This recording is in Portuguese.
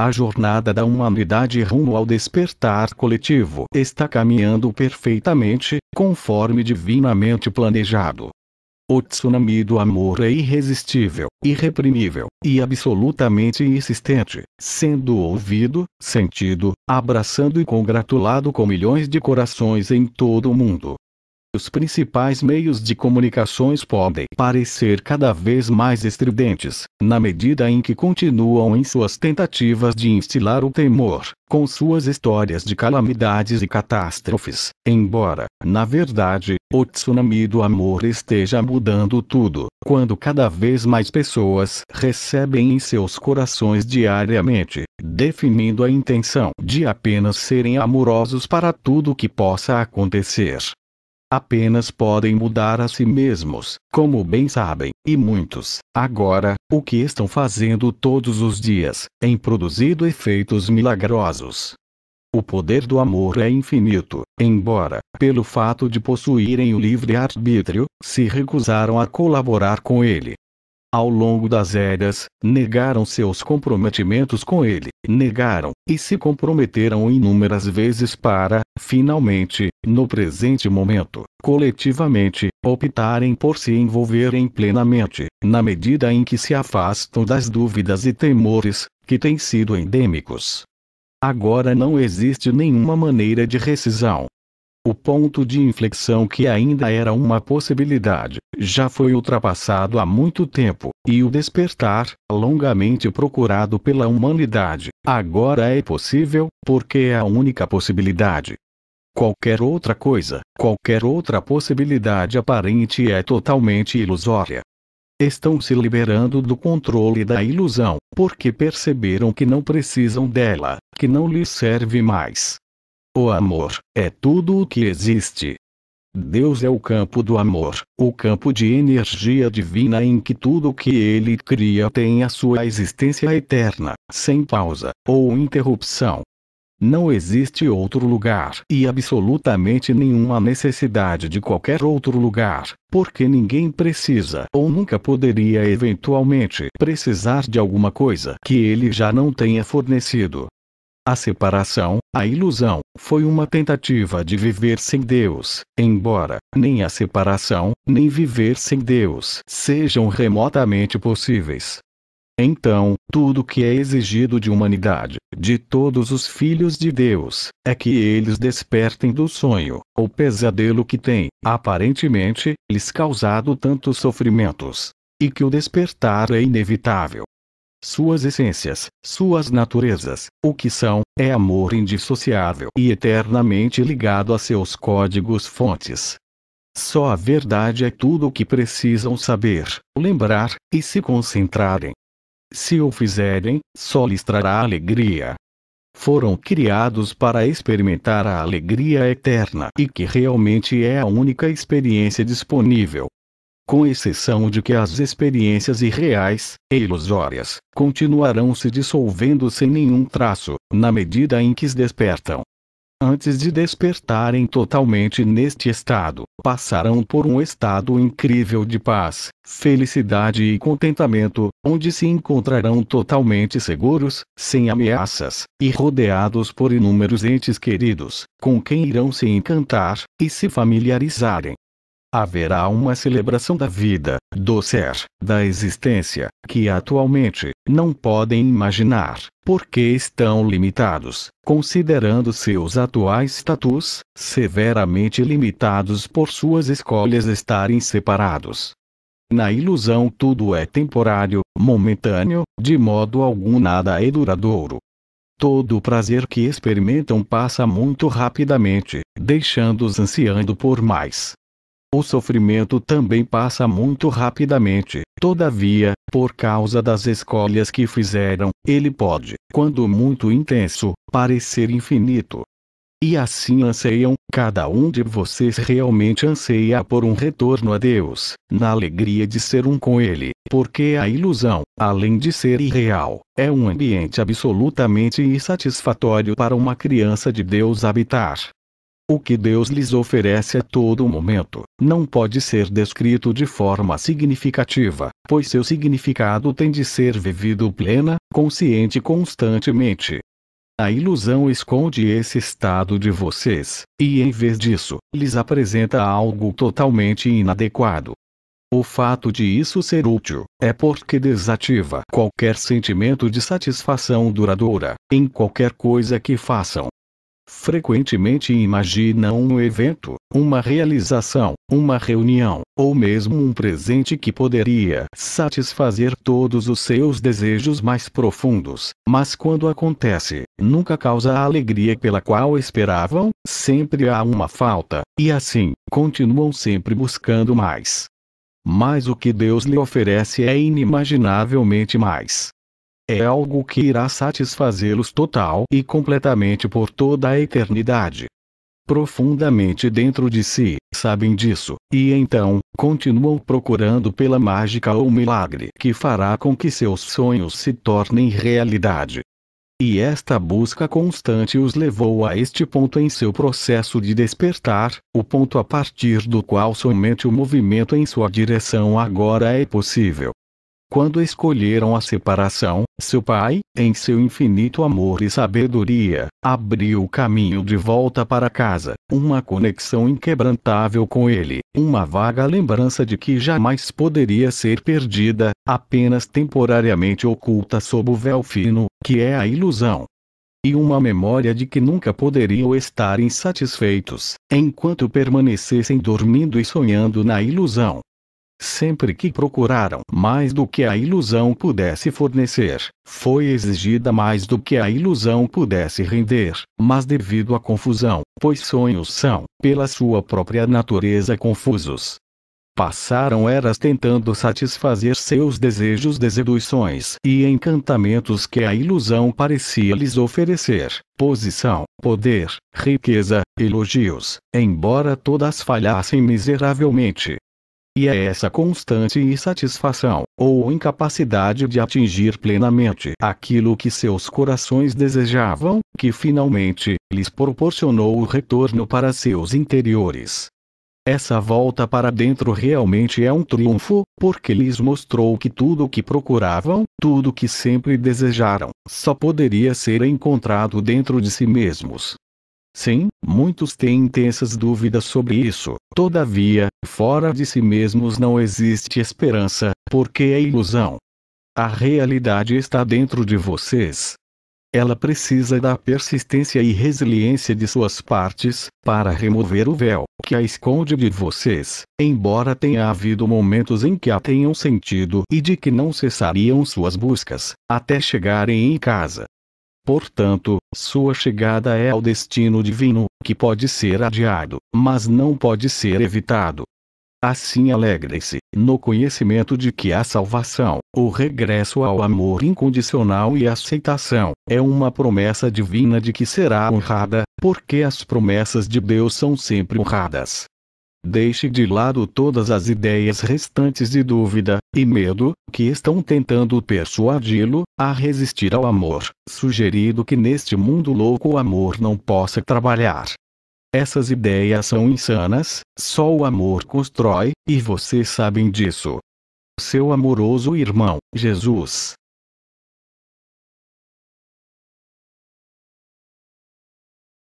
A jornada da humanidade rumo ao despertar coletivo está caminhando perfeitamente, conforme divinamente planejado. O tsunami do amor é irresistível, irreprimível e absolutamente insistente, sendo ouvido, sentido, abraçado e congratulado com milhões de corações em todo o mundo os principais meios de comunicações podem parecer cada vez mais estridentes, na medida em que continuam em suas tentativas de instilar o temor, com suas histórias de calamidades e catástrofes, embora, na verdade, o tsunami do amor esteja mudando tudo, quando cada vez mais pessoas recebem em seus corações diariamente, definindo a intenção de apenas serem amorosos para tudo que possa acontecer apenas podem mudar a si mesmos, como bem sabem, e muitos, agora, o que estão fazendo todos os dias, em produzido efeitos milagrosos. O poder do amor é infinito, embora, pelo fato de possuírem o livre arbítrio, se recusaram a colaborar com ele. Ao longo das eras, negaram seus comprometimentos com ele, negaram, e se comprometeram inúmeras vezes para, finalmente, no presente momento, coletivamente, optarem por se envolverem plenamente, na medida em que se afastam das dúvidas e temores, que têm sido endêmicos. Agora não existe nenhuma maneira de rescisão, o ponto de inflexão que ainda era uma possibilidade, já foi ultrapassado há muito tempo, e o despertar, longamente procurado pela humanidade, agora é possível, porque é a única possibilidade. Qualquer outra coisa, qualquer outra possibilidade aparente é totalmente ilusória. Estão se liberando do controle da ilusão, porque perceberam que não precisam dela, que não lhes serve mais. O amor é tudo o que existe. Deus é o campo do amor, o campo de energia divina em que tudo o que ele cria tem a sua existência eterna, sem pausa ou interrupção. Não existe outro lugar e absolutamente nenhuma necessidade de qualquer outro lugar, porque ninguém precisa ou nunca poderia eventualmente precisar de alguma coisa que ele já não tenha fornecido. A separação, a ilusão, foi uma tentativa de viver sem Deus, embora nem a separação, nem viver sem Deus sejam remotamente possíveis. Então, tudo que é exigido de humanidade, de todos os filhos de Deus, é que eles despertem do sonho, ou pesadelo que tem, aparentemente, lhes causado tantos sofrimentos. E que o despertar é inevitável, suas essências, suas naturezas, o que são, é amor indissociável e eternamente ligado a seus códigos-fontes. Só a verdade é tudo o que precisam saber, lembrar e se concentrarem. Se o fizerem, só lhes trará alegria. Foram criados para experimentar a alegria eterna e que realmente é a única experiência disponível com exceção de que as experiências irreais e ilusórias continuarão se dissolvendo sem nenhum traço, na medida em que se despertam. Antes de despertarem totalmente neste estado, passarão por um estado incrível de paz, felicidade e contentamento, onde se encontrarão totalmente seguros, sem ameaças, e rodeados por inúmeros entes queridos, com quem irão se encantar e se familiarizarem haverá uma celebração da vida, do ser, da existência, que atualmente não podem imaginar, porque estão limitados, considerando seus atuais status, severamente limitados por suas escolhas estarem separados. Na ilusão tudo é temporário, momentâneo, de modo algum nada é duradouro. Todo o prazer que experimentam passa muito rapidamente, deixando-os ansiando por mais. O sofrimento também passa muito rapidamente. Todavia, por causa das escolhas que fizeram, ele pode, quando muito intenso, parecer infinito. E assim anseiam, cada um de vocês realmente anseia por um retorno a Deus, na alegria de ser um com Ele, porque a ilusão, além de ser irreal, é um ambiente absolutamente insatisfatório para uma criança de Deus habitar. O que Deus lhes oferece a todo momento, não pode ser descrito de forma significativa, pois seu significado tem de ser vivido plena, consciente constantemente. A ilusão esconde esse estado de vocês, e em vez disso, lhes apresenta algo totalmente inadequado. O fato de isso ser útil é porque desativa qualquer sentimento de satisfação duradoura em qualquer coisa que façam, frequentemente imaginam um evento, uma realização, uma reunião, ou mesmo um presente que poderia satisfazer todos os seus desejos mais profundos, mas quando acontece, nunca causa a alegria pela qual esperavam, sempre há uma falta, e assim, continuam sempre buscando mais. Mas o que Deus lhe oferece é inimaginavelmente mais é algo que irá satisfazê-los total e completamente por toda a eternidade. Profundamente dentro de si, sabem disso, e então, continuam procurando pela mágica ou milagre que fará com que seus sonhos se tornem realidade. E esta busca constante os levou a este ponto em seu processo de despertar, o ponto a partir do qual somente o movimento em sua direção agora é possível quando escolheram a separação, seu pai, em seu infinito amor e sabedoria, abriu o caminho de volta para casa, uma conexão inquebrantável com ele, uma vaga lembrança de que jamais poderia ser perdida, apenas temporariamente oculta sob o véu fino, que é a ilusão. E uma memória de que nunca poderiam estar insatisfeitos, enquanto permanecessem dormindo e sonhando na ilusão sempre que procuraram mais do que a ilusão pudesse fornecer, foi exigida mais do que a ilusão pudesse render, mas devido à confusão, pois sonhos são, pela sua própria natureza, confusos. Passaram eras tentando satisfazer seus desejos deseduções e encantamentos que a ilusão parecia lhes oferecer, posição, poder, riqueza, elogios, embora todas falhassem miseravelmente, e é essa constante insatisfação, ou incapacidade de atingir plenamente aquilo que seus corações desejavam, que finalmente lhes proporcionou o retorno para seus interiores. Essa volta para dentro realmente é um triunfo, porque lhes mostrou que tudo o que procuravam, tudo o que sempre desejaram, só poderia ser encontrado dentro de si mesmos. Sim, muitos têm intensas dúvidas sobre isso. Todavia, fora de si mesmos não existe esperança, porque é ilusão. A realidade está dentro de vocês. Ela precisa da persistência e resiliência de suas partes, para remover o véu que a esconde de vocês, embora tenha havido momentos em que a tenham sentido e de que não cessariam suas buscas, até chegarem em casa. Portanto, sua chegada é ao destino divino, que pode ser adiado, mas não pode ser evitado. Assim alegre-se, no conhecimento de que a salvação, o regresso ao amor incondicional e aceitação, é uma promessa divina de que será honrada, porque as promessas de Deus são sempre honradas. Deixe de lado todas as ideias restantes de dúvida e medo que estão tentando persuadi-lo a resistir ao amor, sugerido que neste mundo louco o amor não possa trabalhar. Essas ideias são insanas, só o amor constrói, e vocês sabem disso. Seu amoroso irmão, Jesus,